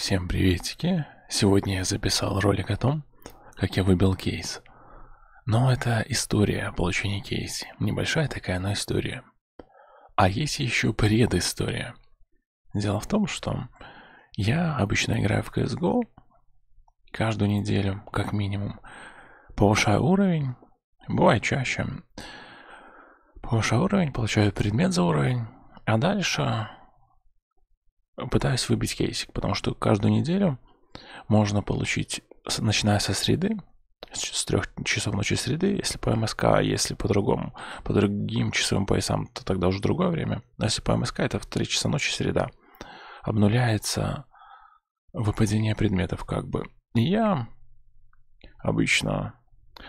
Всем приветики! Сегодня я записал ролик о том, как я выбил кейс. Но это история получения кейса. Небольшая такая, но история. А есть еще предыстория. Дело в том, что я обычно играю в CSGO каждую неделю, как минимум. Повышаю уровень, бывает чаще. Повышаю уровень, получаю предмет за уровень, а дальше пытаюсь выбить кейсик, потому что каждую неделю можно получить, начиная со среды, с трех часов ночи среды, если по МСК, а если по другому, по другим часовым поясам, то тогда уже другое время. Но если по МСК, это в три часа ночи среда. Обнуляется выпадение предметов как бы. И я обычно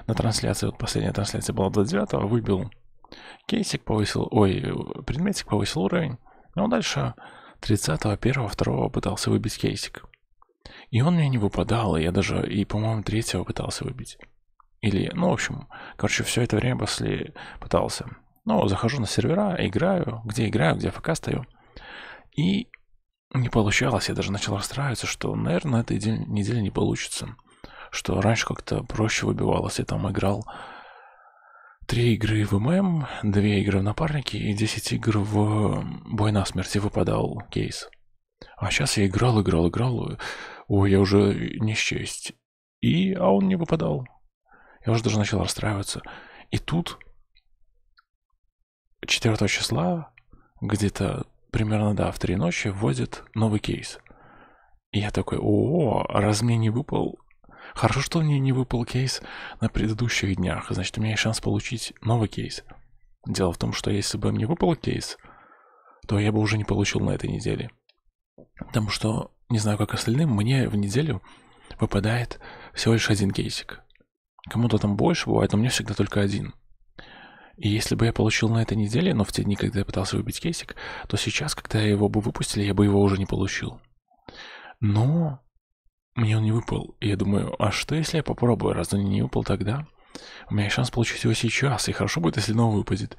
на трансляции, вот последняя трансляция была 29-го, выбил кейсик, повысил, ой, предметик, повысил уровень. Ну, а дальше 30-го, 1-го, 2 пытался выбить кейсик. И он мне не выпадал, и я даже, и, по-моему, 3 пытался выбить. Или, ну, в общем, короче, все это время после пытался. Ну, захожу на сервера, играю, где играю, где ФК стою. И не получалось, я даже начал расстраиваться, что, наверное, на этой неделе не получится. Что раньше как-то проще выбивалось, я там играл три игры в ММ, две игры в напарники и 10 игр в бой на смерти выпадал кейс. А сейчас я играл, играл, играл. Ой, я уже не счесть. И, а он не выпадал. Я уже даже начал расстраиваться. И тут 4 числа, где-то примерно, да, в 3 ночи вводит новый кейс. И я такой, о, раз мне не выпал Хорошо, что мне не выпал кейс на предыдущих днях, значит, у меня есть шанс получить новый кейс. Дело в том, что если бы мне выпал кейс, то я бы уже не получил на этой неделе. Потому что, не знаю, как остальным, мне в неделю выпадает всего лишь один кейсик. Кому-то там больше бывает, но мне всегда только один. И если бы я получил на этой неделе, но в те дни, когда я пытался выбить кейсик, то сейчас, когда его бы выпустили, я бы его уже не получил. Но мне он не выпал. И я думаю, а что если я попробую, раз он не выпал тогда? У меня есть шанс получить его сейчас, и хорошо будет, если новый выпадет.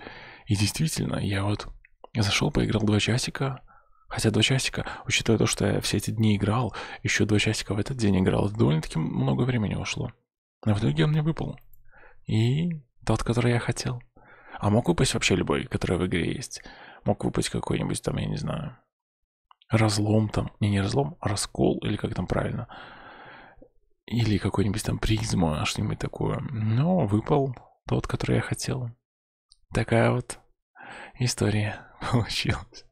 И действительно, я вот зашел, поиграл два часика, Хотя два часика, учитывая то, что я все эти дни играл, еще два часика в этот день играл, довольно-таки много времени ушло. Но в итоге он мне выпал. И тот, который я хотел. А мог выпасть вообще любой, который в игре есть. Мог выпасть какой-нибудь там, я не знаю, разлом там, не, не разлом, а раскол, или как там правильно, или какой-нибудь там призма, что-нибудь такое. Но выпал тот, который я хотел. Такая вот история получилась.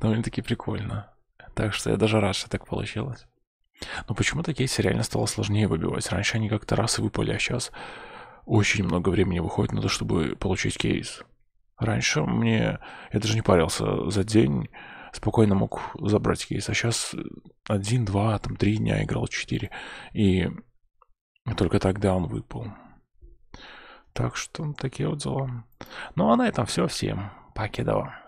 Довольно-таки прикольно. Так что я даже рад, что так получилось. Но почему-то кейсы реально стало сложнее выбивать. Раньше они как-то раз и выпали, а сейчас очень много времени выходит на то, чтобы получить кейс. Раньше мне... Я даже не парился за день спокойно мог забрать кейс. А сейчас э, один, два, там три дня играл, четыре. И только тогда он выпал. Так что такие вот дела. Ну а на этом все. Всем покедова.